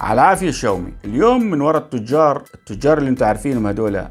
على عافيه شاومي اليوم من وراء التجار التجار اللي انتم عارفينهم هدول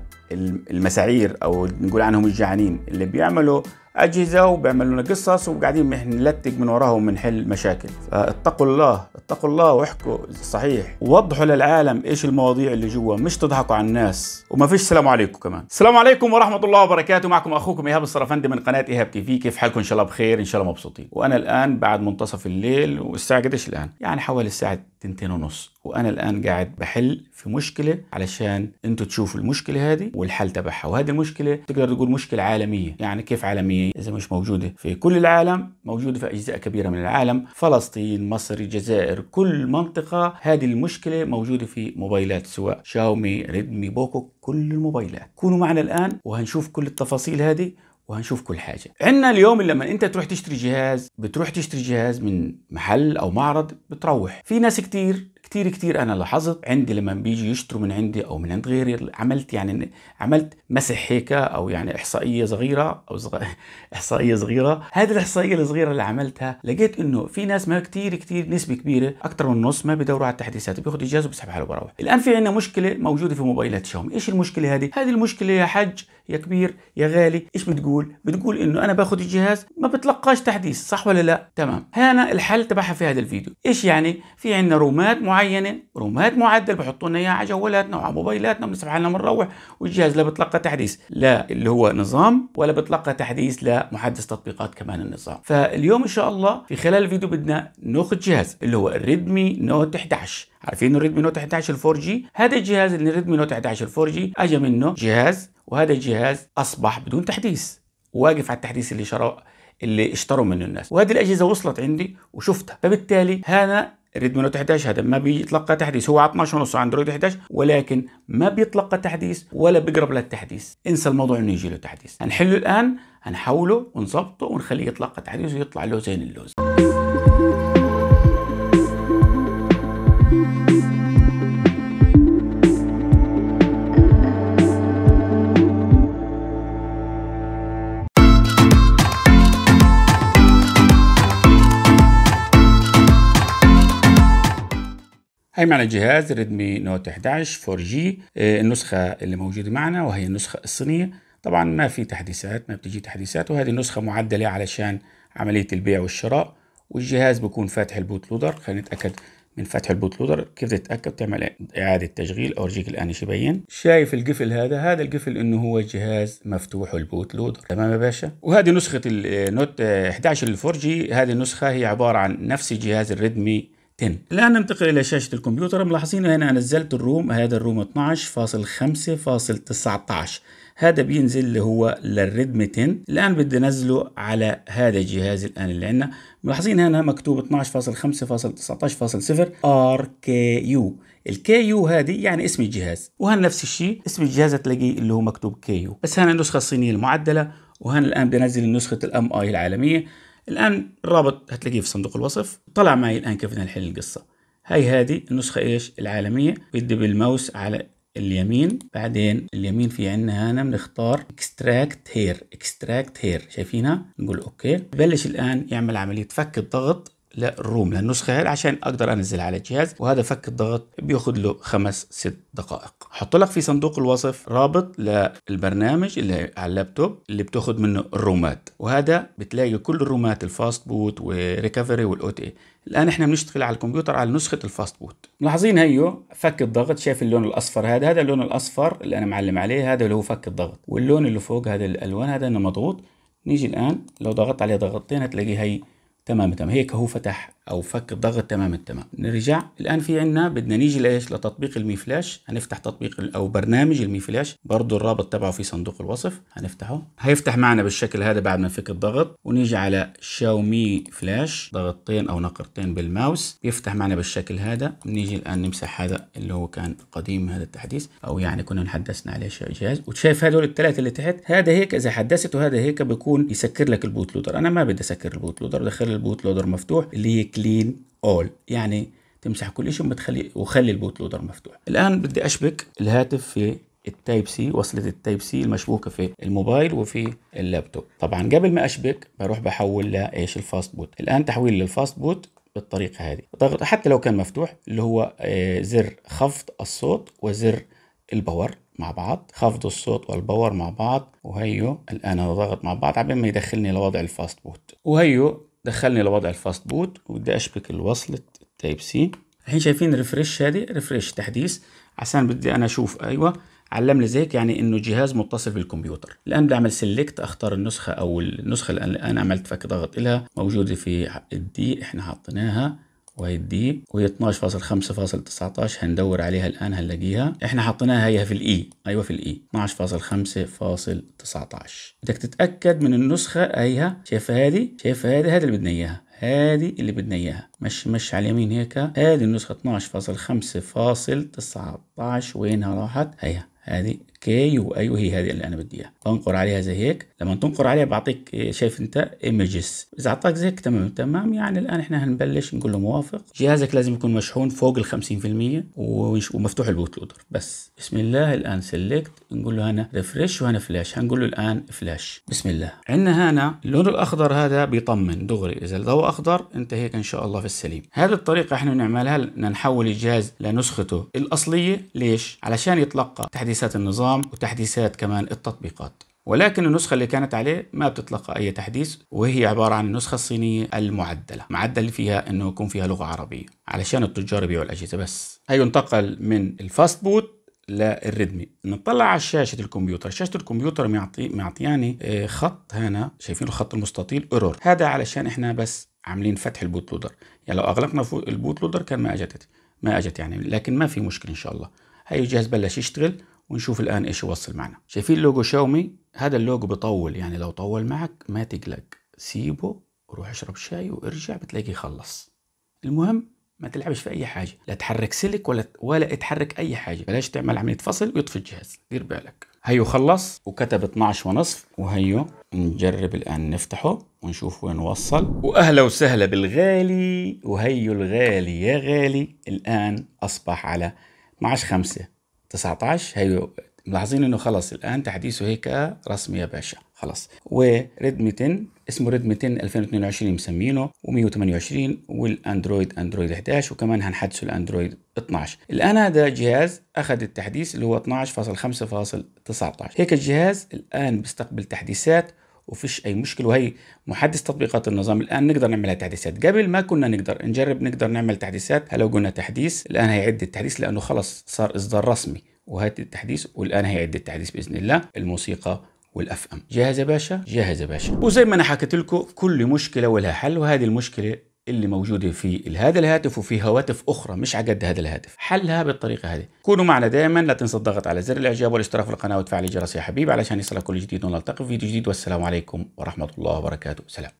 المساعير او نقول عنهم الجعانين اللي بيعملوا اجهزه وبيعملوا لنا قصص وقاعدين نلتق من وراهم ونحل مشاكل اتقوا الله اتقوا الله واحكوا صحيح ووضحوا للعالم ايش المواضيع اللي جوا مش تضحكوا على الناس وما فيش سلام عليكم كمان السلام عليكم ورحمه الله وبركاته معكم اخوكم ايهاب الصرفندي من قناه ايهاب تي في كيف حالكم ان شاء الله بخير ان شاء الله مبسوطين وانا الان بعد منتصف الليل والساعه قديش الان يعني حوالي الساعه تنتين ونص وانا الان قاعد بحل في مشكله علشان انتوا تشوفوا المشكله هذه والحل تبعها وهذه المشكله تقدر تقول مشكله عالميه يعني كيف عالميه اذا مش موجوده في كل العالم موجوده في اجزاء كبيره من العالم فلسطين مصر الجزائر كل منطقه هذه المشكله موجوده في موبايلات سواء شاومي ريدمي بوكو كل الموبايلات كونوا معنا الان وهنشوف كل التفاصيل هذه وهنشوف كل حاجة عندنا اليوم لما انت تروح تشتري جهاز بتروح تشتري جهاز من محل او معرض بتروح في ناس كتير كتير كتير انا لاحظت عندي لما بيجي يشتروا من عندي او من عند غيري عملت يعني عملت مسح هيك او يعني احصائيه صغيره او زغ... احصائيه صغيره هذه الاحصائيه الصغيره اللي عملتها لقيت انه في ناس ما كتير كتير نسبه كبيره اكثر من النص ما بيدوروا على التحديثات بياخذ اجازه وبيسحب حاله بروح الان في عندنا مشكله موجوده في موبايلات شاومي ايش المشكله هذه هذه المشكله يا حج يا كبير يا غالي ايش بتقول بتقول انه انا باخذ الجهاز ما بتلقاش تحديث صح ولا لا تمام هنا الحل تبعها في هذا الفيديو ايش يعني في عندنا رومات معينة معينه رومات معدل بحطوا لنا اياها على جوالاتنا وعلى موبايلاتنا بنسمح لنا بنروح والجهاز لا بتلقى تحديث لا اللي هو نظام ولا بتلقى تحديث لمحدث تطبيقات كمان النظام فاليوم ان شاء الله في خلال الفيديو بدنا ناخذ جهاز اللي هو الريدمي نوت 11 عارفين الريدمي نوت 11 4 جي هذا الجهاز اللي الريدمي نوت 11 4 جي اجى منه جهاز وهذا الجهاز اصبح بدون تحديث واقف على التحديث اللي شراه اللي اشتروا منه الناس وهذه الاجهزه وصلت عندي وشفتها فبالتالي هذا ريدمي نوت 11 هذا ما بيتلقى تحديث هو على 12 ونص اندرويد 11 ولكن ما بيتلقى تحديث ولا بيقرب للتحديث انسى الموضوع انه يجي له تحديث هنحله الان هنحوله ونظبطه ونخليه يتلقى تحديث ويطلع له زين اللوز بنتكلم على جهاز ريدمي نوت 11 4 جي آه، النسخة اللي موجودة معنا وهي النسخة الصينية طبعا ما في تحديثات ما بتجي تحديثات وهذه النسخة معدلة علشان عملية البيع والشراء والجهاز بكون فاتح البوت لودر خلينا نتأكد من فتح البوت لودر كيف تتاكد تعمل اعاده تشغيل اورجيك الان شو يبين شايف القفل هذا هذا القفل انه هو جهاز مفتوح البوت لودر تمام يا باشا وهذه نسخه النوت 11 الفورجي جي هذه النسخه هي عباره عن نفس جهاز الريدمي 10 الآن ننتقل إلى شاشة الكمبيوتر ملاحظين هنا نزلت الروم هذا الروم 12.5.19 هذا بينزل اللي هو للريدم 10 الآن بدي أنزله على هذا الجهاز الآن اللي عندنا ملاحظين هنا مكتوب 12.5.19.0 RKU الكي يو هذه يعني اسم الجهاز وهنا نفس الشيء اسم الجهاز تلاقي اللي هو مكتوب كي يو بس هنا النسخة الصينية المعدلة وهنا الآن بدي أنزل نسخة الام اي العالمية الآن الرابط هتلاقيه في صندوق الوصف طلع معي الآن كيف نحل القصة هاي هذه النسخة إيش العالمية بدي بالماوس على اليمين بعدين اليمين في عندنا هنا بنختار اكستراكت هير اكستراكت هير شايفينها نقول اوكي بلش الان يعمل عمليه فك الضغط للروم للنسخه هذه عشان اقدر انزل على الجهاز وهذا فك الضغط بياخذ له خمس ست دقائق حط لك في صندوق الوصف رابط للبرنامج اللي على اللابتوب اللي بتاخذ منه الرومات وهذا بتلاقي كل الرومات الفاست بوت وريكفري والاو تي الان احنا بنشتغل على الكمبيوتر على نسخه الفاست بوت ملاحظين هيو فك الضغط شايف اللون الاصفر هذا هذا اللون الاصفر اللي انا معلم عليه هذا اللي هو فك الضغط واللون اللي فوق هذا الالوان هذا انه مضغوط نيجي الان لو ضغطت عليه ضغطتين هتلاقي هي تمام تمام هيك هو فتح او فك الضغط تمام التمام نرجع الان في عندنا بدنا نيجي لايش لتطبيق المي فلاش هنفتح تطبيق او برنامج المي فلاش برضه الرابط تبعه في صندوق الوصف هنفتحه هيفتح معنا بالشكل هذا بعد ما نفك الضغط ونيجي على شاومي فلاش ضغطتين او نقرتين بالماوس بيفتح معنا بالشكل هذا نيجي الان نمسح هذا اللي هو كان قديم هذا التحديث او يعني كنا نحدثنا عليه جهاز وتشايف هذول الثلاثه اللي تحت هذا هيك اذا حدثت وهذا هيك بيكون يسكر لك البوت لودر انا ما بدي اسكر البوت لودر دخل البوت لودر مفتوح اللي هي كلين اول يعني تمسح كل شيء وبتخلي وخلي البوت لودر مفتوح الان بدي اشبك الهاتف في التايب سي وصله التايب سي المشبوكه في الموبايل وفي اللابتوب طبعا قبل ما اشبك بروح بحول لايش الفاست بوت الان تحويل للفاست بوت بالطريقه هذه بضغط حتى لو كان مفتوح اللي هو آه، زر خفض الصوت وزر الباور مع بعض خفض الصوت والباور مع بعض وهيو الان انا ضغط مع بعض عبين ما يدخلني لوضع الفاست بوت وهيو دخلني لوضع الفاست بوت وبدي اشبك الوصلة التايب سي الحين شايفين ريفرش هذه ريفرش تحديث عشان بدي انا اشوف ايوه علم لي زيك يعني انه جهاز متصل بالكمبيوتر الان بدي اعمل سيلكت اختار النسخه او النسخه اللي انا عملت فك ضغط لها موجوده في الدي احنا حطيناها وهي الدي وهي 12.5.19 هندور عليها الآن هنلاقيها احنا حطيناها هي في الاي ايوه في الاي 12.5.19 بدك تتأكد من النسخة ايها شايفها هذه شايفها هذه هذه اللي بدنا اياها هذه اللي بدنا اياها مش مش على اليمين هيك هذه النسخة 12.5.19 وينها راحت هيها هذه كي وايوه هي هذه اللي انا بدي اياها تنقر عليها زي هيك لما تنقر عليها بعطيك إيه، شايف انت ايمجز اذا اعطاك زي هيك تمام تمام يعني الان احنا هنبلش نقول له موافق جهازك لازم يكون مشحون فوق ال 50% ومفتوح البوت لودر بس بسم الله الان سيلكت نقول له هنا ريفرش وهنا فلاش هنقول له الان فلاش بسم الله عندنا هنا اللون الاخضر هذا بيطمن دغري اذا الضوء اخضر انت هيك ان شاء الله في السليم هذه الطريقه احنا بنعملها نحول الجهاز لنسخته الاصليه ليش علشان يتلقى تحديثات النظام النظام وتحديثات كمان التطبيقات ولكن النسخة اللي كانت عليه ما بتطلق أي تحديث وهي عبارة عن النسخة الصينية المعدلة معدل فيها أنه يكون فيها لغة عربية علشان التجار يبيعوا الأجهزة بس هي انتقل من الفاست بوت للريدمي نطلع على شاشة الكمبيوتر شاشة الكمبيوتر معطي معطياني يعني، آه، خط هنا شايفين الخط المستطيل ايرور هذا علشان احنا بس عاملين فتح البوت لودر يعني لو اغلقنا البوت لودر كان ما اجت ما اجت يعني لكن ما في مشكلة ان شاء الله هي الجهاز بلش يشتغل ونشوف الآن إيش يوصل معنا شايفين لوجو شاومي هذا اللوجو بيطول يعني لو طول معك ما تقلق سيبه روح اشرب شاي وارجع بتلاقيه خلص المهم ما تلعبش في اي حاجه لا تحرك سلك ولا ولا تحرك اي حاجه بلاش تعمل عمليه فصل ويطفي الجهاز دير بالك هيو خلص وكتب 12 ونصف وهيو نجرب الان نفتحه ونشوف وين وصل واهلا وسهلا بالغالي وهيو الغالي يا غالي الان اصبح على 12 5 19 هي ملاحظين انه خلص الان تحديثه هيك رسمي يا باشا خلص وريدمي 10 اسمه ريدمي 10 2022 مسمينه و128 والاندرويد اندرويد 11 وكمان هنحدثه الاندرويد 12 الان هذا جهاز اخذ التحديث اللي هو 12.5.19 هيك الجهاز الان بيستقبل تحديثات وفيش اي مشكله وهي محدث تطبيقات النظام الان نقدر نعملها تحديثات قبل ما كنا نقدر نجرب نقدر نعمل تحديثات هلا قلنا تحديث الان هيعد التحديث لانه خلص صار اصدار رسمي وهات التحديث والان هيعد التحديث باذن الله الموسيقى والاف ام جاهز يا باشا جاهز يا باشا وزي ما انا حكيت لكم كل مشكله ولها حل وهذه المشكله اللي موجودة في هذا الهاتف وفي هواتف أخرى مش عقد هذا الهاتف حلها بالطريقة هذه كونوا معنا دائما لا تنسى الضغط على زر الإعجاب والاشتراك في القناة وتفعيل الجرس يا حبيبي علشان يصلك كل جديد ونلتقي في فيديو جديد والسلام عليكم ورحمة الله وبركاته سلام